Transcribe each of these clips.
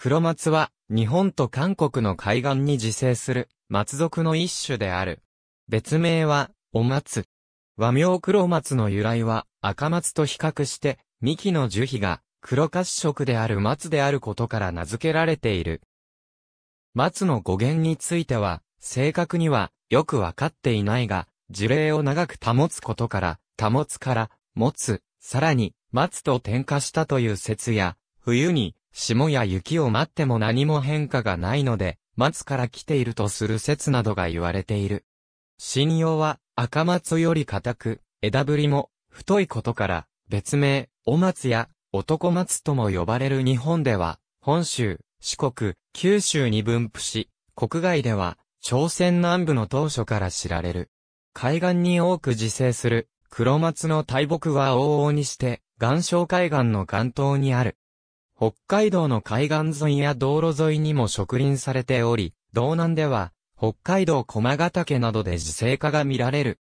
黒松は、日本と韓国の海岸に自生する、松属の一種である。別名は、お松。和名黒松の由来は、赤松と比較して、幹の樹皮が、黒褐色である松であることから名付けられている。松の語源については、正確には、よくわかっていないが、樹齢を長く保つことから、保つから、持つ、さらに、松と点火したという説や、冬に、霜や雪を待っても何も変化がないので、松から来ているとする説などが言われている。信用は赤松より硬く、枝ぶりも太いことから、別名、お松や男松とも呼ばれる日本では、本州、四国、九州に分布し、国外では、朝鮮南部の当初から知られる。海岸に多く自生する、黒松の大木は往々にして、岩礁海岸の岩頭にある。北海道の海岸沿いや道路沿いにも植林されており、道南では、北海道駒ヶ岳などで自生化が見られる。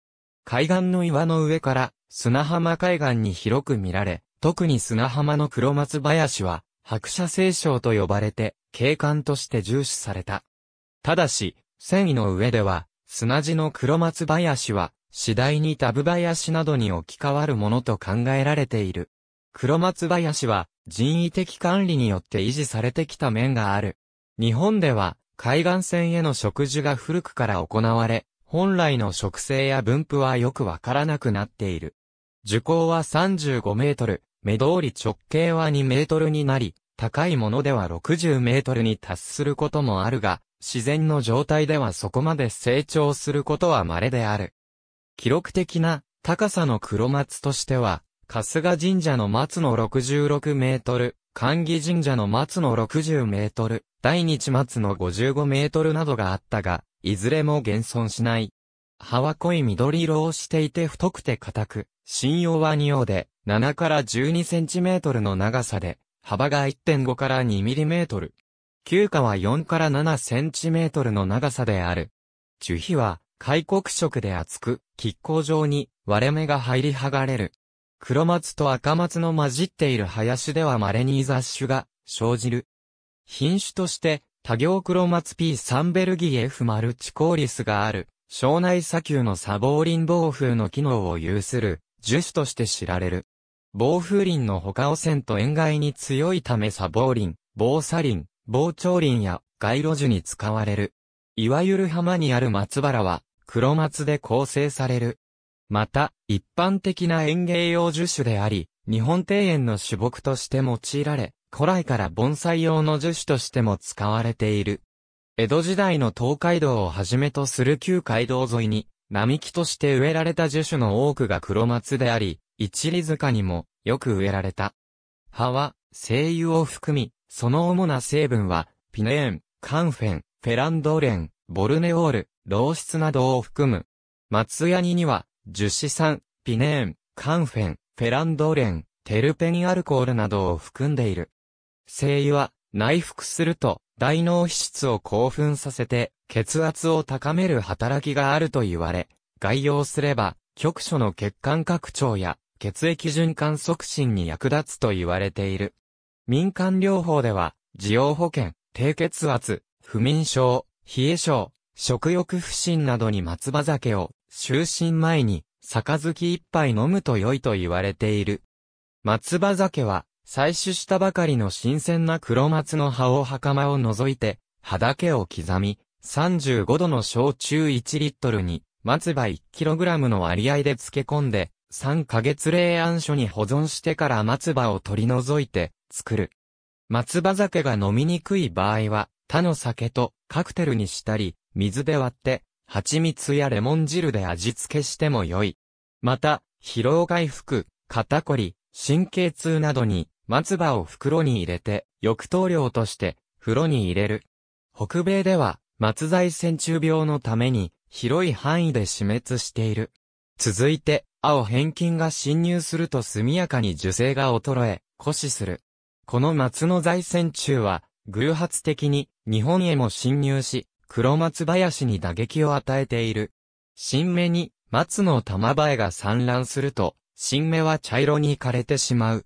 海岸の岩の上から砂浜海岸に広く見られ、特に砂浜の黒松林は、白車聖章と呼ばれて、景観として重視された。ただし、繊維の上では、砂地の黒松林は、次第にタブ林などに置き換わるものと考えられている。黒松林は、人為的管理によって維持されてきた面がある。日本では、海岸線への植樹が古くから行われ、本来の植生や分布はよくわからなくなっている。樹高は35メートル、目通り直径は2メートルになり、高いものでは60メートルに達することもあるが、自然の状態ではそこまで成長することは稀である。記録的な高さの黒松としては、春日神社の松の66メートル、関義神社の松の60メートル、大日松の55メートルなどがあったが、いずれも現存しない。葉は濃い緑色をしていて太くて硬く、信葉は仁王で、7から12センチメートルの長さで、幅が1.5から2ミリメートル。旧花は4から7センチメートルの長さである。樹皮は、開国色で厚く、亀甲状に割れ目が入り剥がれる。黒松と赤松の混じっている林では稀に雑種が生じる。品種として、多行黒松 P サンベルギ F マルチコーリスがある、庄内砂丘の砂防林防風の機能を有する、樹種として知られる。防風林の他汚染と塩害に強いため砂防林、防砂林、防潮林や街路樹に使われる。いわゆる浜にある松原は、黒松で構成される。また、一般的な園芸用樹種であり、日本庭園の種木として用いられ、古来から盆栽用の樹種としても使われている。江戸時代の東海道をはじめとする旧街道沿いに、並木として植えられた樹種の多くが黒松であり、一里塚にもよく植えられた。葉は、精油を含み、その主な成分は、ピネーン、カンフェン、フェランドレン、ボルネオール、漏出などを含む。松ヤニには、樹脂酸、ピネーン、カンフェン、フェランドレン、テルペニアルコールなどを含んでいる。精油は内服すると大脳皮質を興奮させて血圧を高める働きがあると言われ、概要すれば局所の血管拡張や血液循環促進に役立つと言われている。民間療法では、需要保険、低血圧、不眠症、冷え症、食欲不振などに松葉酒を就寝前に、杯一杯飲むと良いと言われている。松葉酒は、採取したばかりの新鮮な黒松の葉を袴を除いて、葉だけを刻み、35度の焼酎1リットルに、松葉 1kg の割合で漬け込んで、3ヶ月冷暗所に保存してから松葉を取り除いて、作る。松葉酒が飲みにくい場合は、他の酒とカクテルにしたり、水で割って、蜂蜜やレモン汁で味付けしても良い。また、疲労回復、肩こり、神経痛などに、松葉を袋に入れて、浴湯料として、風呂に入れる。北米では、松材線虫病のために、広い範囲で死滅している。続いて、青変菌が侵入すると速やかに受精が衰え、枯死する。この松の財線虫は、偶発的に日本へも侵入し、黒松林に打撃を与えている。新芽に松の玉映えが産卵すると、新芽は茶色に枯れてしまう。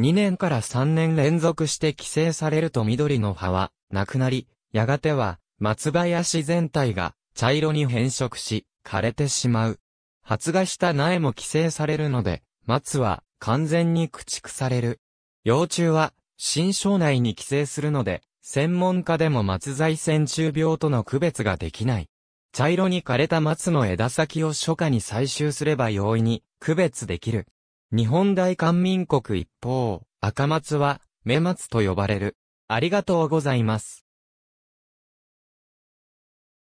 2年から3年連続して寄生されると緑の葉はなくなり、やがては松林全体が茶色に変色し、枯れてしまう。発芽した苗も寄生されるので、松は完全に駆逐される。幼虫は新生内に寄生するので、専門家でも松材線虫病との区別ができない。茶色に枯れた松の枝先を初夏に採集すれば容易に区別できる。日本大韓民国一方、赤松は、目松と呼ばれる。ありがとうございます。